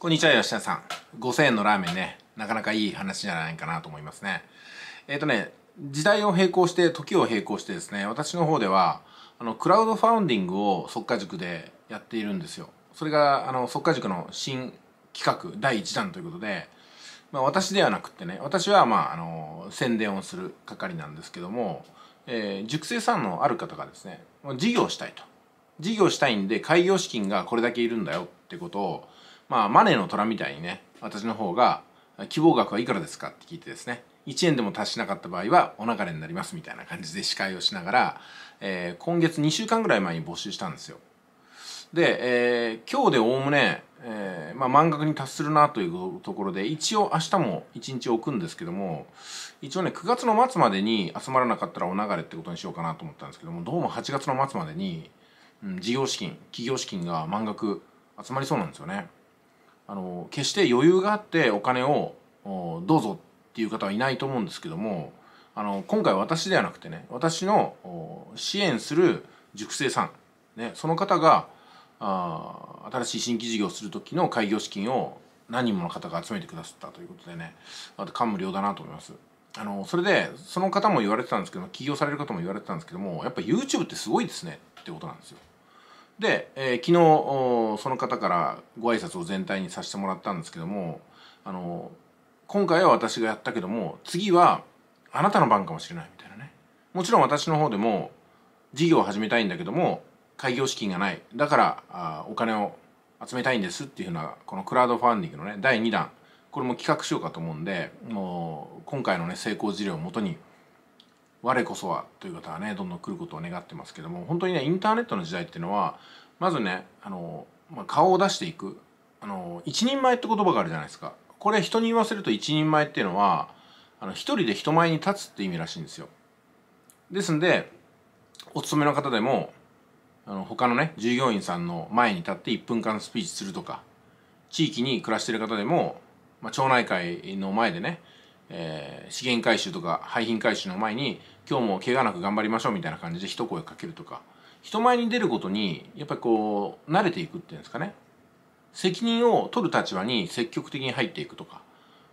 こんにちは、吉田さん。5000円のラーメンね、なかなかいい話じゃないかなと思いますね。えっ、ー、とね、時代を並行して、時を並行してですね、私の方では、あの、クラウドファウンディングを即価塾でやっているんですよ。それが、あの、即価塾の新企画第1弾ということで、まあ、私ではなくてね、私は、まあ、あの、宣伝をする係なんですけども、えー、塾生さんのある方がですね、事業したいと。事業したいんで、開業資金がこれだけいるんだよってことを、まあ、マネーの虎みたいにね、私の方が、希望額はいくらですかって聞いてですね、1円でも達しなかった場合はお流れになりますみたいな感じで司会をしながら、えー、今月2週間ぐらい前に募集したんですよ。で、えー、今日でおおむね、えー、まあ、満額に達するなというところで、一応明日も1日置くんですけども、一応ね、9月の末までに集まらなかったらお流れってことにしようかなと思ったんですけども、どうも8月の末までに、うん、事業資金、企業資金が満額集まりそうなんですよね。あの決して余裕があってお金をどうぞっていう方はいないと思うんですけどもあの今回私ではなくてね私の支援する塾生さん、ね、その方があ新しい新規事業をする時の開業資金を何人もの方が集めてくださったということでね感無量だなと思います。あのそれでその方も言われてたんですけど起業される方も言われてたんですけどもやっぱ YouTube ってすごいですねってことなんですよ。で、えー、昨日その方からご挨拶を全体にさせてもらったんですけどもあの今回は私がやったけども次はあなたの番かもしれないみたいなねもちろん私の方でも事業を始めたいんだけども開業資金がないだからあお金を集めたいんですっていうふうなこのクラウドファンディングのね第2弾これも企画しようかと思うんでもう今回のね成功事例をもとに我こそはという方はねどんどん来ることを願ってますけども本当にねインターネットの時代っていうのはまずねあの、まあ、顔を出していくあの一人前って言葉があるじゃないですかこれ人に言わせると一人前っていうのはあの一人で人前に立つって意味らしいんですよですんでお勤めの方でもあの他のね従業員さんの前に立って1分間スピーチするとか地域に暮らしてる方でも、まあ、町内会の前でねえー、資源回収とか廃品回収の前に今日も怪我なく頑張りましょうみたいな感じで一声かけるとか人前に出ることにやっぱりこう慣れていくっていうんですかね責任を取る立場に積極的に入っていくとか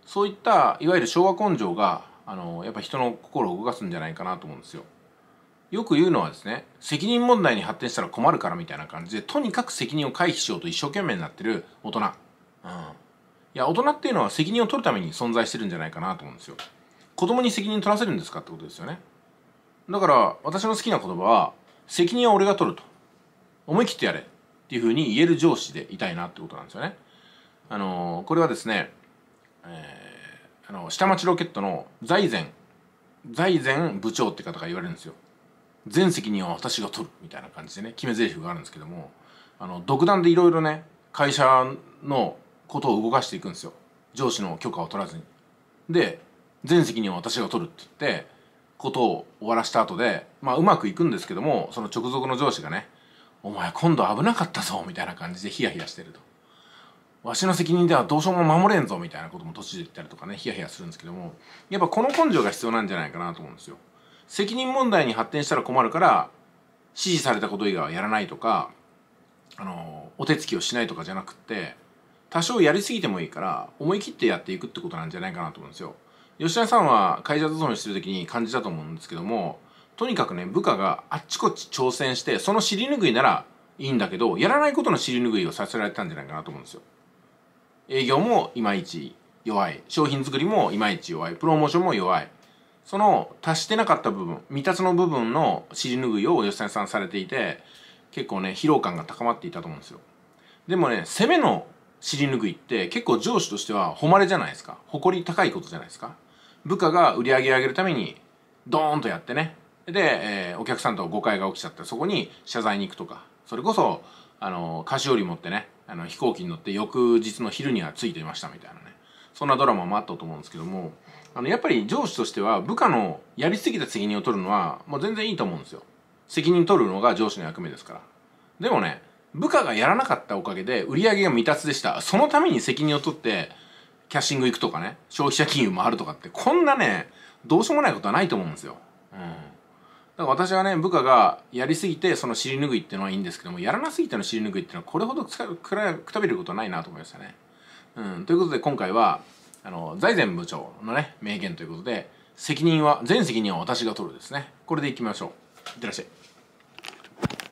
そういったいわゆる昭和根性があのやっぱ人の心を動かすんじゃないかなと思うんですよ。よく言うのはですね責任問題に発展したら困るからみたいな感じでとにかく責任を回避しようと一生懸命になってる大人。うんいや大人っていうのは責任を取るために存在してるんじゃないかなと思うんですよ子供に責任取らせるんですかってことですよねだから私の好きな言葉は責任は俺が取ると思い切ってやれっていうふうに言える上司でいたいなってことなんですよねあのー、これはですね、えー、あの下町ロケットの財前財前部長って方が言われるんですよ全責任は私が取るみたいな感じでね決め台詞があるんですけどもあの独断でいろいろね会社のことを動かしていくんですよ上司の許可を取らずに。で全責任を私が取るって言ってことを終わらした後でまあうまくいくんですけどもその直属の上司がね「お前今度危なかったぞ」みたいな感じでヒヤヒヤしてると。わしの責任ではどうしようも守れんぞみたいなことも途中で言ったりとかねヒヤヒヤするんですけどもやっぱこの根性が必要なんじゃないかなと思うんですよ。責任問題に発展したら困るから指示されたこと以外はやらないとかあのお手つきをしないとかじゃなくって多少やりすぎてもいいから思い切ってやっていくってことなんじゃないかなと思うんですよ吉田さんは会社勤めしてる時に感じたと思うんですけどもとにかくね部下があっちこっち挑戦してその尻拭いならいいんだけどやらないことの尻拭いをさせられたんじゃないかなと思うんですよ営業もいまいち弱い商品作りもいまいち弱いプロモーションも弱いその達してなかった部分未達の部分の尻拭いを吉田さんされていて結構ね疲労感が高まっていたと思うんですよでもね攻めの尻拭いって結構上司としては誉れじゃないですか誇り高いことじゃないですか部下が売り上げ上げるためにドーンとやってねで、えー、お客さんと誤解が起きちゃってそこに謝罪に行くとかそれこそあの菓子折り持ってねあの飛行機に乗って翌日の昼には着いていましたみたいなねそんなドラマもあったと思うんですけどもあのやっぱり上司としては部下のやりすぎた責任を取るのは、まあ、全然いいと思うんですよ責任取るのが上司の役目ですからでもね部下がやらなかったおかげで売り上げが未達でしたそのために責任を取ってキャッシング行くとかね消費者金融回るとかってこんなねどうしようもないことはないと思うんですよ。うんだから私はね部下がやりすぎてその尻拭いっていうのはいいんですけどもやらなすぎての尻拭いっていうのはこれほどくたびれることはないなと思いましたね。うん、ということで今回はあの財前部長のね名言ということで責任は全責任は私が取るですねこれでいきましょういってらっしゃい。